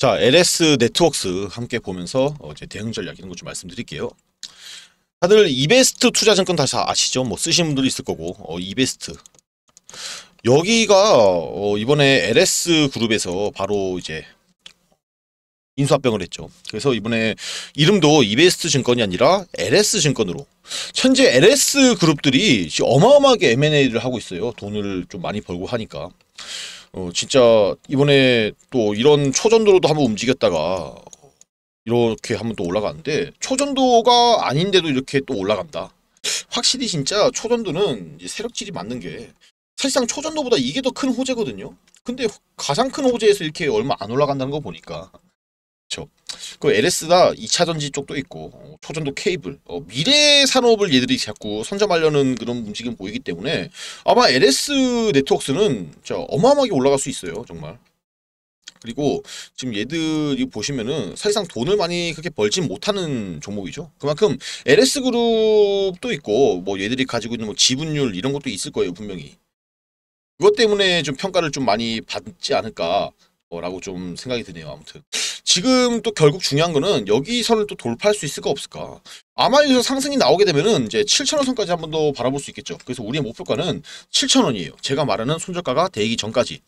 자, LS 네트웍스 함께 보면서 어, 제 대응 전략 이런 것 좀 말씀드릴게요. 다들 이베스트 투자증권 다시 아시죠? 뭐쓰신 분들도 있을 거고 어, 이베스트 여기가 어, 이번에 LS 그룹에서 바로 이제 인수합병을 했죠. 그래서 이번에 이름도 이베스트 증권이 아니라 LS 증권으로 현재 LS 그룹들이 어마어마하게 M&A를 하고 있어요. 돈을 좀 많이 벌고 하니까. 어, 진짜 이번에 또 이런 초전도로도 한번 움직였다가 이렇게 한번 또 올라가는데 초전도가 아닌데도 이렇게 또 올라간다. 확실히 진짜 초전도는 세력질이 맞는 게 사실상 초전도보다 이게 더 큰 호재거든요. 근데 가장 큰 호재에서 이렇게 얼마 안 올라간다는 거 보니까 그렇죠. 그 LS다 2차 전지 쪽도 있고 어, 초전도 케이블 어, 미래 산업을 얘들이 자꾸 선점하려는 그런 움직임 보이기 때문에 아마 LS 네트워크는 진 어마어마하게 올라갈 수 있어요 정말. 그리고 지금 얘들이 보시면은 사실상 돈을 많이 그렇게 벌진 못하는 종목이죠. 그만큼 LS 그룹도 있고 뭐 얘들이 가지고 있는 뭐 지분율 이런 것도 있을 거예요 분명히. 그것 때문에 좀 평가를 좀 많이 받지 않을까라고 좀 생각이 드네요 아무튼. 지금 또 결국 중요한 거는 여기 서를또 돌파할 수 있을까 없을까. 아마 여기서 상승이 나오게 되면은 이제 7,000원 선까지 한 번 더 바라볼 수 있겠죠. 그래서 우리의 목표가는 7,000원이에요. 제가 말하는 손절가가 대기 전까지.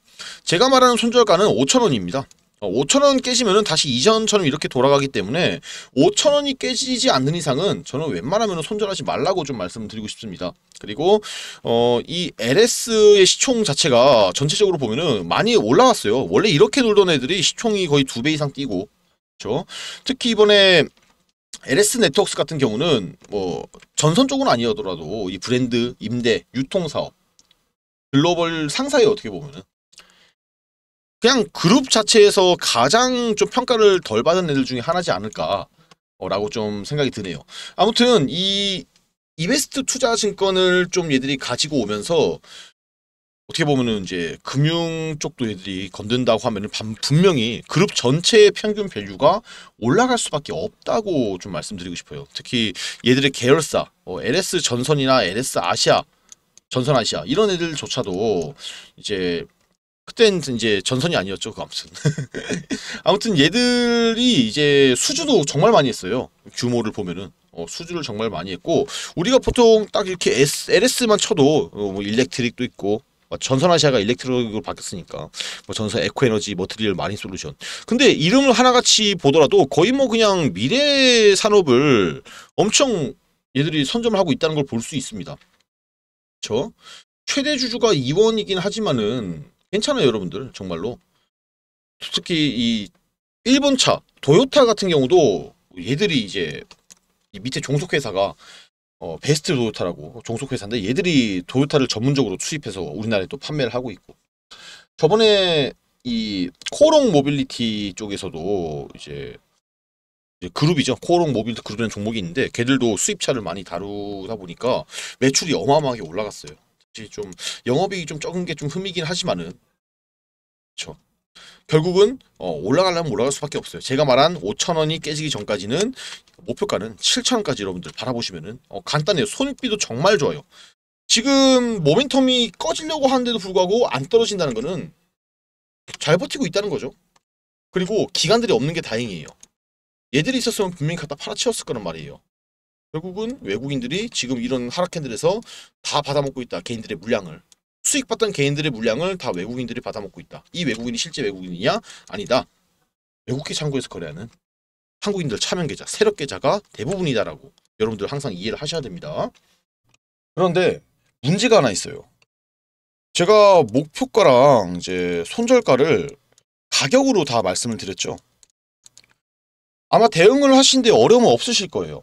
제가 말하는 손절가는 5,000원입니다. 5천원 어, 깨지면은 다시 이전처럼 이렇게 돌아가기 때문에 5천원이 깨지지 않는 이상은 저는 웬만하면 손절하지 말라고 좀 말씀드리고 싶습니다. 그리고 어, 이 LS의 시총 자체가 전체적으로 보면은 많이 올라왔어요. 원래 이렇게 놀던 애들이 시총이 거의 두 배 이상 뛰고 그렇죠? 특히 이번에 LS 네트워크 같은 경우는 뭐 전선 쪽은 아니더라도 이 브랜드, 임대, 유통 사업 글로벌 상사에 어떻게 보면은 그냥 그룹 자체에서 가장 좀 평가를 덜 받은 애들 중에 하나지 않을까라고 어, 좀 생각이 드네요. 아무튼 이 이베스트 투자 증권을 좀 얘들이 가지고 오면서 어떻게 보면은 이제 금융 쪽도 얘들이 건든다고 하면은 분명히 그룹 전체의 평균 밸류가 올라갈 수밖에 없다고 좀 말씀드리고 싶어요. 특히 얘들의 계열사, 어, LS 전선이나 LS 아시아 전선 아시아 이런 애들조차도 이제 그땐 이제 전선이 아니었죠. 그 아무튼. 아무튼 얘들이 이제 수주도 정말 많이 했어요. 규모를 보면은. 어, 수주를 정말 많이 했고 우리가 보통 딱 이렇게 S, LS만 쳐도 어, 뭐 일렉트릭도 있고 전선아시아가 일렉트릭으로 바뀌었으니까 뭐 전선 에코에너지 머트리얼 뭐 마린 솔루션 근데 이름을 하나같이 보더라도 거의 뭐 그냥 미래 산업을 엄청 얘들이 선점을 하고 있다는 걸 볼 수 있습니다 그렇죠? 최대 주주가 이원이긴 하지만은 괜찮아요 여러분들 정말로 특히 이 일본차 도요타 같은 경우도 얘들이 이제 밑에 종속회사가 어, 베스트 도요타라고 종속회사인데 얘들이 도요타를 전문적으로 수입해서 우리나라에 또 판매를 하고 있고 저번에 이 코롱 모빌리티 쪽에서도 이제 그룹이죠. 코롱 모빌드 그룹이라는 종목이 있는데 걔들도 수입차를 많이 다루다 보니까 매출이 어마어마하게 올라갔어요. 좀 영업이익이 좀 적은 게 좀 흠이긴 하지만은 그렇죠. 결국은 어, 올라가려면 올라갈 수밖에 없어요. 제가 말한 5천원이 깨지기 전까지는 목표가는 7천원까지 여러분들 바라보시면은 어, 간단해요. 손익비도 정말 좋아요. 지금 모멘텀이 꺼지려고 하는데도 불구하고 안 떨어진다는 거는 잘 버티고 있다는 거죠. 그리고 기간들이 없는 게 다행이에요. 얘들이 있었으면 분명히 갖다 팔아치웠을 거란 말이에요. 결국은 외국인들이 지금 이런 하락캔들에서 다 받아먹고 있다. 개인들의 물량을. 수익받던 개인들의 물량을 다 외국인들이 받아먹고 있다. 이 외국인이 실제 외국인이냐? 아니다. 외국계 창구에서 거래하는 한국인들 차명계좌, 세력계좌가 대부분이다라고 여러분들 항상 이해를 하셔야 됩니다. 그런데 문제가 하나 있어요. 제가 목표가랑 이제 손절가를 가격으로 다 말씀을 드렸죠. 아마 대응을 하신데 어려움은 없으실 거예요.